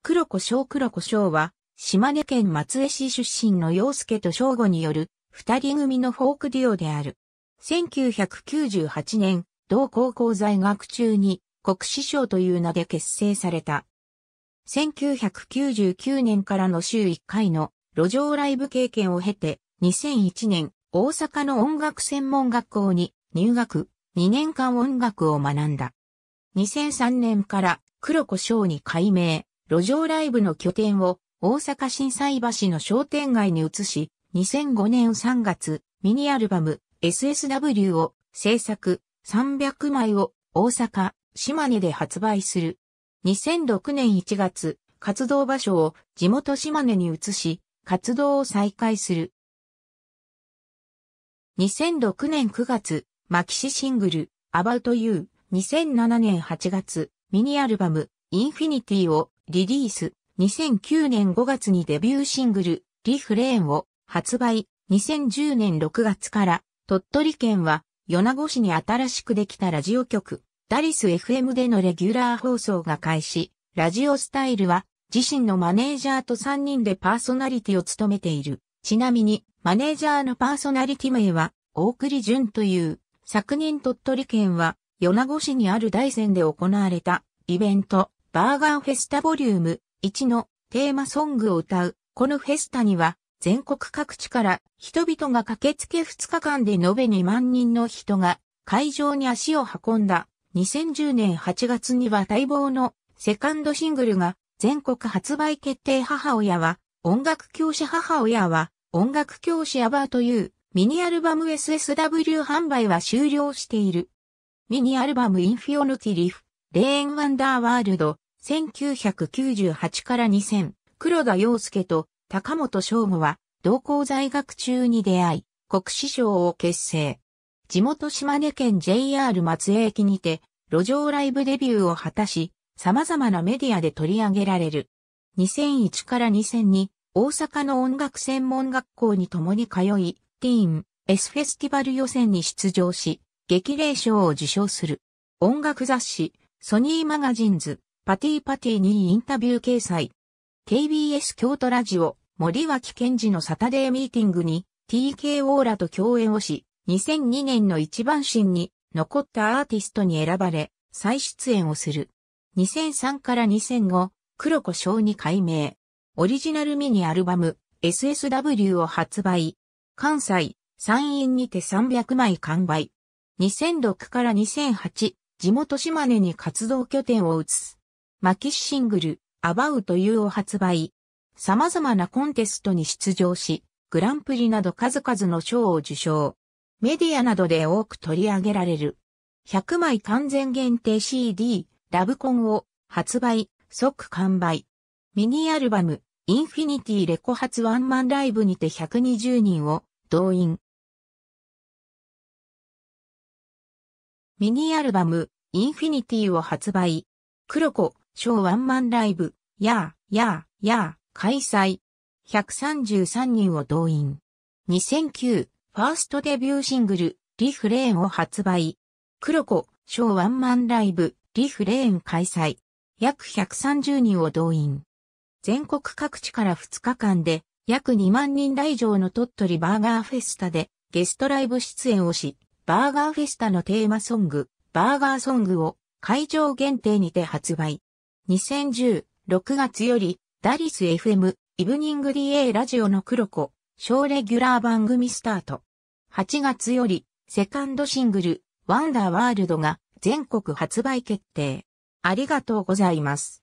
黒子章黒子章は、島根県松江市出身の洋介と章吾による、二人組のフォークデュオである。1998年、同高校在学中に、国師章という名で結成された。1999年からの週1回の路上ライブ経験を経て、2001年、大阪の音楽専門学校に入学、2年間音楽を学んだ。2003年から黒子章に改名。路上ライブの拠点を大阪震災橋の商店街に移し、2005年3月、ミニアルバム SSW を制作300枚を大阪、島根で発売する。2006年1月、活動場所を地元島根に移し、活動を再開する。2006年9月、マキシシングル、About You、2007年8月、ミニアルバム、インフィニティをリリース、2009年5月にデビューシングル、リフレーンを発売、2010年6月から、鳥取県は、米子市に新しくできたラジオ局、ダリス FM でのレギュラー放送が開始、ラジオスタイルは、自身のマネージャーと3人でパーソナリティを務めている。ちなみに、マネージャーのパーソナリティ名は、大栗淳という、昨年鳥取県は、米子市にある大山で行われた、イベント、バーガーフェスタボリューム1のテーマソングを歌う。このフェスタには全国各地から人々が駆けつけ2日間で延べ2万人の人が会場に足を運んだ。2010年8月には待望のセカンドシングルが全国発売決定母親は音楽教師母親は音楽教師アバーというミニアルバム SSW 販売は終了している。ミニアルバムインフィオヌティリフレーンワンダーワールド、1998から2000、黒田洋介と高本翔吾は、同校在学中に出会い、国師賞を結成。地元島根県 JR 松江駅にて、路上ライブデビューを果たし、様々なメディアで取り上げられる。2001から2002、大阪の音楽専門学校に共に通い、ティーン、S フェスティバル予選に出場し、激励賞を受賞する。音楽雑誌、ソニーマガジンズ、パティパティにインタビュー掲載。KBS 京都ラジオ、森脇健治のサタデーミーティングに TKO らと共演をし、2002年の一番新に残ったアーティストに選ばれ、再出演をする。2003から2005、黒子賞に改名。オリジナルミニアルバム、SSW を発売。関西、山陰にて300枚完売。2006から2008、地元島根に活動拠点を移す。マキシシングル、アバウというを発売。様々なコンテストに出場し、グランプリなど数々の賞を受賞。メディアなどで多く取り上げられる。100枚完全限定 CD、ラブコンを発売、即完売。ミニアルバム、インフィニティレコ発ワンマンライブにて120人を動員。ミニアルバム、インフィニティを発売。黒子、小ワンマンライブ、やー、やー、やー、開催。133人を動員。2009、ファーストデビューシングル、リフレーンを発売。黒子、小ワンマンライブ、リフレーン開催。約130人を動員。全国各地から2日間で、約2万人来場の鳥取バーガーフェスタでゲストライブ出演をし、バーガーフェスタのテーマソング、バーガーソングを会場限定にて発売。2010、6月より、ダリス FM、イブニング DA ラジオの黒子、小レギュラー番組スタート。8月より、セカンドシングル、ワンダーワールドが全国発売決定。ありがとうございます。